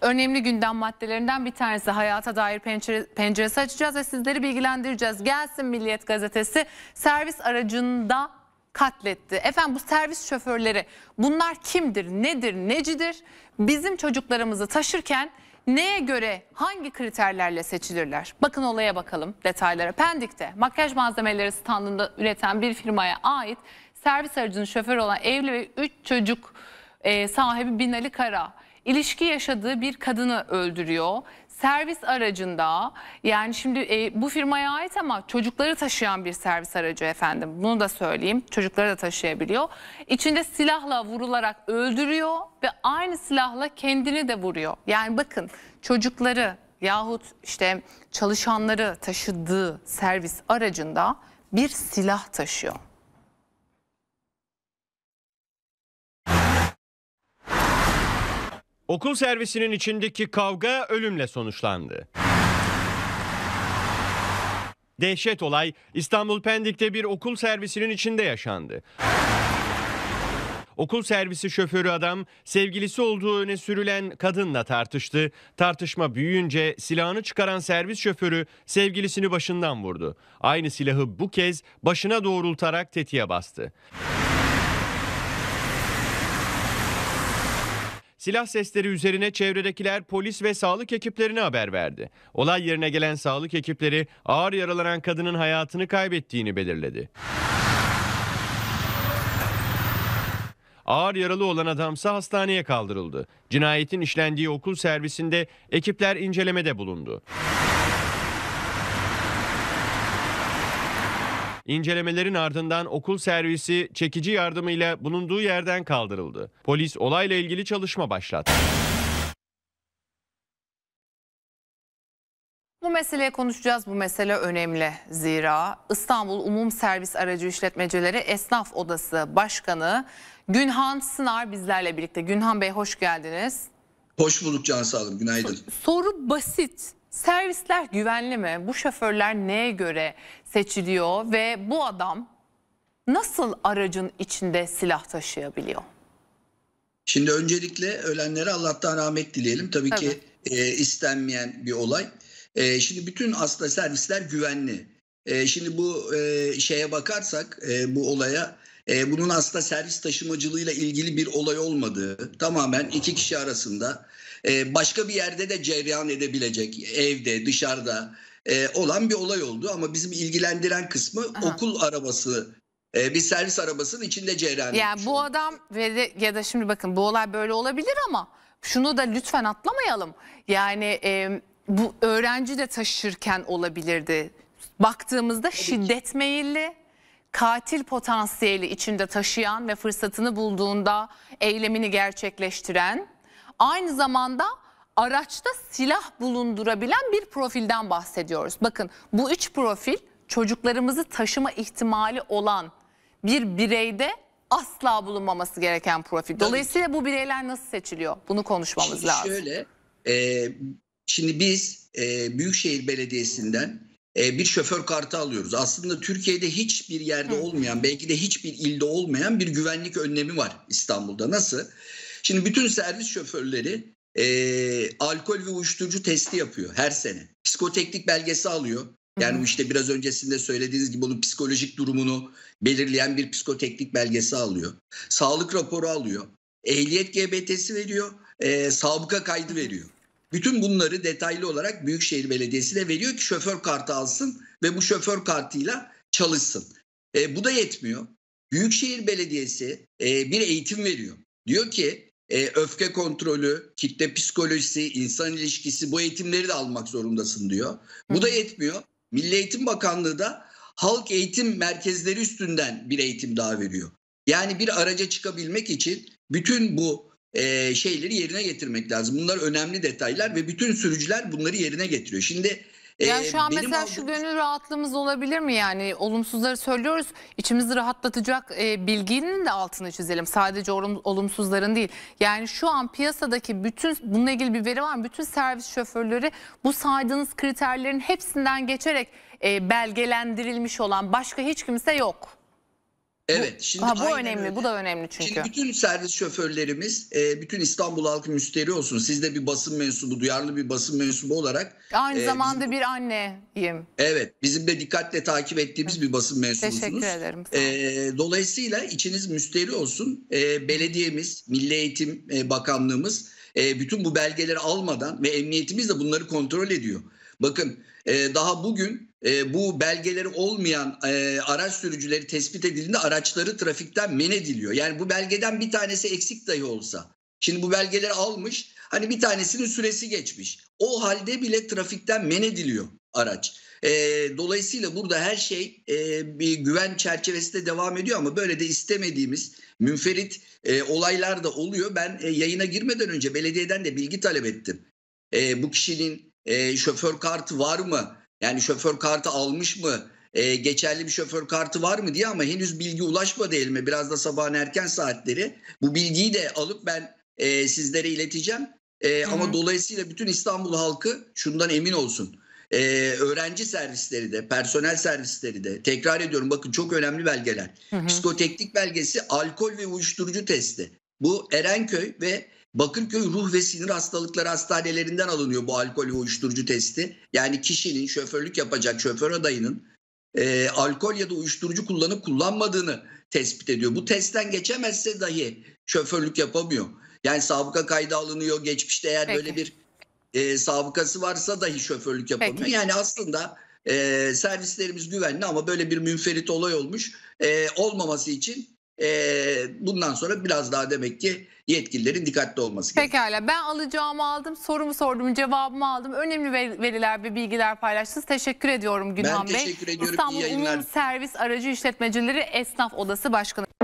önemli gündem maddelerinden bir tanesi. Hayata dair pencere, penceresi açacağız ve sizleri bilgilendireceğiz. Gelsin Milliyet Gazetesi servis aracında katletti. Efendim bu servis şoförleri bunlar kimdir, nedir, necidir? Bizim çocuklarımızı taşırken neye göre hangi kriterlerle seçilirler? Bakın olaya bakalım detaylara. Pendik'te makyaj malzemeleri standında üreten bir firmaya ait servis aracının şoförü olan evli ve 3 çocuk e, sahibi Binali Kara ilişki yaşadığı bir kadını öldürüyor. Servis aracında yani şimdi e, bu firmaya ait ama çocukları taşıyan bir servis aracı efendim. Bunu da söyleyeyim. Çocukları da taşıyabiliyor. İçinde silahla vurularak öldürüyor ve aynı silahla kendini de vuruyor. Yani bakın çocukları yahut işte çalışanları taşıdığı servis aracında bir silah taşıyor. Okul servisinin içindeki kavga ölümle sonuçlandı. Dehşet olay İstanbul Pendik'te bir okul servisinin içinde yaşandı. Okul servisi şoförü adam sevgilisi olduğu öne sürülen kadınla tartıştı. Tartışma büyüyünce silahını çıkaran servis şoförü sevgilisini başından vurdu. Aynı silahı bu kez başına doğrultarak tetiğe bastı. Silah sesleri üzerine çevredekiler polis ve sağlık ekiplerine haber verdi. Olay yerine gelen sağlık ekipleri ağır yaralanan kadının hayatını kaybettiğini belirledi. Ağır yaralı olan adamsa hastaneye kaldırıldı. Cinayetin işlendiği okul servisinde ekipler incelemede bulundu. İncelemelerin ardından okul servisi çekici yardımıyla bulunduğu yerden kaldırıldı. Polis olayla ilgili çalışma başlattı. Bu meseleye konuşacağız. Bu mesele önemli. Zira İstanbul Umum Servis Aracı İşletmecileri Esnaf Odası Başkanı Günhan Sınar bizlerle birlikte. Günhan Bey hoş geldiniz. Hoş bulduk Can Sağlam. Günaydın. Soru basit. Servisler güvenli mi? Bu şoförler neye göre seçiliyor ve bu adam nasıl aracın içinde silah taşıyabiliyor? Şimdi öncelikle ölenlere Allah'tan rahmet dileyelim. Tabii evet. ki e, istenmeyen bir olay. E, şimdi bütün aslında servisler güvenli. E, şimdi bu e, şeye bakarsak e, bu olaya e, bunun aslında servis taşımacılığıyla ilgili bir olay olmadığı tamamen iki kişi arasında ee, başka bir yerde de cereyan edebilecek evde dışarıda e, olan bir olay oldu. Ama bizim ilgilendiren kısmı Aha. okul arabası e, bir servis arabasının içinde cereyan Ya yani bu oldu. adam ve de, ya da şimdi bakın bu olay böyle olabilir ama şunu da lütfen atlamayalım. Yani e, bu öğrenci de taşırken olabilirdi. Baktığımızda Tabii şiddet ki. meyilli, katil potansiyeli içinde taşıyan ve fırsatını bulduğunda eylemini gerçekleştiren aynı zamanda araçta silah bulundurabilen bir profilden bahsediyoruz. Bakın bu üç profil çocuklarımızı taşıma ihtimali olan bir bireyde asla bulunmaması gereken profil. Dolayısıyla bu bireyler nasıl seçiliyor? Bunu konuşmamız şimdi lazım. Şöyle, e, şimdi biz e, Büyükşehir Belediyesi'nden e, bir şoför kartı alıyoruz. Aslında Türkiye'de hiçbir yerde Hı. olmayan, belki de hiçbir ilde olmayan bir güvenlik önlemi var İstanbul'da. Nasıl? Nasıl? Şimdi bütün servis şoförleri e, alkol ve uyuşturucu testi yapıyor her sene. Psikoteknik belgesi alıyor. Yani işte biraz öncesinde söylediğiniz gibi onun psikolojik durumunu belirleyen bir psikoteknik belgesi alıyor. Sağlık raporu alıyor. Ehliyet GBT'si veriyor. E, sabıka kaydı veriyor. Bütün bunları detaylı olarak Büyükşehir Belediyesi de veriyor ki şoför kartı alsın ve bu şoför kartıyla çalışsın. E, bu da yetmiyor. Büyükşehir Belediyesi e, bir eğitim veriyor. Diyor ki e, öfke kontrolü, kitle psikolojisi, insan ilişkisi bu eğitimleri de almak zorundasın diyor. Bu da yetmiyor. Milli Eğitim Bakanlığı da halk eğitim merkezleri üstünden bir eğitim daha veriyor. Yani bir araca çıkabilmek için bütün bu e, şeyleri yerine getirmek lazım. Bunlar önemli detaylar ve bütün sürücüler bunları yerine getiriyor. Şimdi yani şu an mesela aldığım... şu gönül rahatlığımız olabilir mi yani olumsuzları söylüyoruz İçimizi rahatlatacak e, bilginin de altını çizelim sadece olumsuzların değil. Yani şu an piyasadaki bütün bununla ilgili bir veri var mı? Bütün servis şoförleri bu saydığınız kriterlerin hepsinden geçerek e, belgelendirilmiş olan başka hiç kimse yok. Evet. Şimdi ha, bu önemli, öyle. bu da önemli çünkü. Şimdi bütün servis şoförlerimiz, e, bütün İstanbul halkı müşteri olsun. Siz de bir basın mensubu, duyarlı bir basın mensubu olarak. Aynı e, zamanda bizim, bir anneyim. Evet, bizim de dikkatle takip ettiğimiz bir basın mensubusunuz. Teşekkür ederim. E, dolayısıyla içiniz müşteri olsun. E, belediyemiz, Milli Eğitim e, Bakanlığımız e, bütün bu belgeleri almadan ve emniyetimiz de bunları kontrol ediyor. Bakın e, daha bugün e, bu belgeleri olmayan e, araç sürücüleri tespit edildiğinde araçları trafikten men ediliyor. Yani bu belgeden bir tanesi eksik dahi olsa. Şimdi bu belgeleri almış hani bir tanesinin süresi geçmiş. O halde bile trafikten men ediliyor araç. dolayısıyla burada her şey bir güven çerçevesinde devam ediyor ama böyle de istemediğimiz münferit olaylar da oluyor. Ben yayına girmeden önce belediyeden de bilgi talep ettim. E, bu kişinin e, şoför kartı var mı? Yani şoför kartı almış mı? E, geçerli bir şoför kartı var mı diye ama henüz bilgi ulaşmadı elime. Biraz da sabahın erken saatleri. Bu bilgiyi de alıp ben e, sizlere ileteceğim. E, Hı-hı. ama dolayısıyla bütün İstanbul halkı şundan emin olsun. E, öğrenci servisleri de, personel servisleri de, tekrar ediyorum bakın çok önemli belgeler. Hı-hı. Psikoteknik belgesi, alkol ve uyuşturucu testi. Bu Erenköy ve Bakırköy Ruh ve Sinir Hastalıkları Hastanelerinden alınıyor bu alkol ve uyuşturucu testi. Yani kişinin şoförlük yapacak şoför adayının e, alkol ya da uyuşturucu kullanıp kullanmadığını tespit ediyor. Bu testten geçemezse dahi şoförlük yapamıyor. Yani sabıka kaydı alınıyor. Geçmişte eğer Peki. böyle bir e, sabıkası varsa dahi şoförlük yapamıyor. Peki. Yani aslında e, servislerimiz güvenli ama böyle bir münferit olay olmuş. E, olmaması için ee, bundan sonra biraz daha demek ki yetkililerin dikkatli olması gerekiyor. Pekala ben alacağımı aldım sorumu sordum cevabımı aldım önemli veriler ve bilgiler paylaştınız teşekkür ediyorum Günhan Bey. Ben teşekkür Bey. ediyorum. İstanbul Umum Servis Aracı İşletmecileri Esnaf Odası Başkanı.